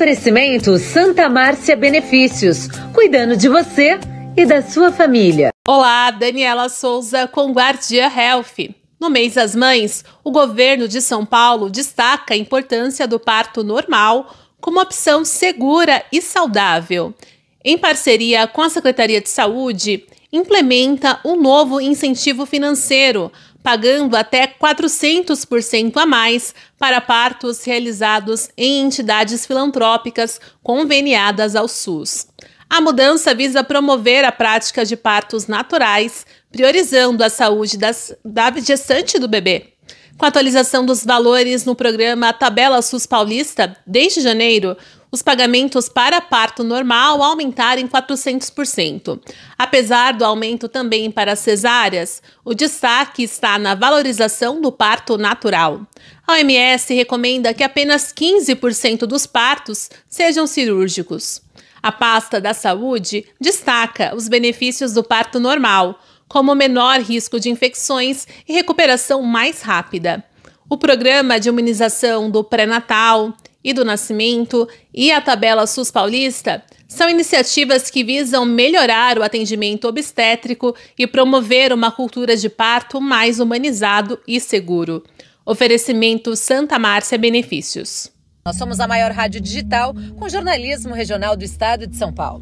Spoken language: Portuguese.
Oferecimento Santa Márcia Benefícios, cuidando de você e da sua família. Olá, Daniela Souza com Guardia Health. No mês das mães, o governo de São Paulo destaca a importância do parto normal como opção segura e saudável. Em parceria com a Secretaria de Saúde, implementa um novo incentivo financeiro pagando até 400% a mais para partos realizados em entidades filantrópicas conveniadas ao SUS. A mudança visa promover a prática de partos naturais, priorizando a saúde das, da gestante do bebê com a atualização dos valores no programa Tabela SUS Paulista, desde janeiro, os pagamentos para parto normal aumentaram em 400%. Apesar do aumento também para cesáreas, o destaque está na valorização do parto natural. A OMS recomenda que apenas 15% dos partos sejam cirúrgicos. A pasta da saúde destaca os benefícios do parto normal, como menor risco de infecções e recuperação mais rápida. O programa de imunização do pré-natal e do nascimento e a tabela SUS Paulista são iniciativas que visam melhorar o atendimento obstétrico e promover uma cultura de parto mais humanizado e seguro. Oferecimento Santa Márcia Benefícios. Nós somos a maior rádio digital com jornalismo regional do estado de São Paulo.